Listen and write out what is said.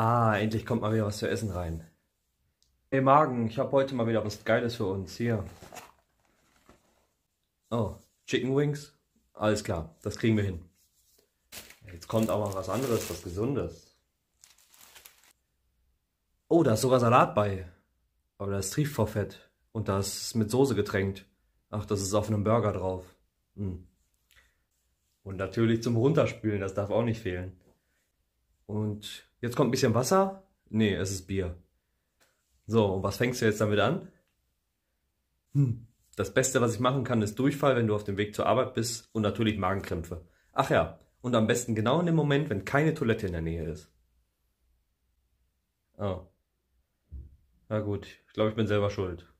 Ah, endlich kommt mal wieder was zu essen rein. Hey Magen, ich habe heute mal wieder was Geiles für uns. Hier. Oh, Chicken Wings? Alles klar, das kriegen wir hin. Jetzt kommt aber was anderes, was Gesundes. Oh, da ist sogar Salat bei. Aber da ist Fett. Und da ist mit Soße getränkt. Ach, das ist auf einem Burger drauf. Hm. Und natürlich zum Runterspülen, das darf auch nicht fehlen. Und Jetzt kommt ein bisschen Wasser. Nee, es ist Bier. So, und was fängst du jetzt damit an? Hm, das Beste, was ich machen kann, ist Durchfall, wenn du auf dem Weg zur Arbeit bist und natürlich Magenkrämpfe. Ach ja, und am besten genau in dem Moment, wenn keine Toilette in der Nähe ist. Oh. Ah. Na gut, ich glaube, ich bin selber schuld.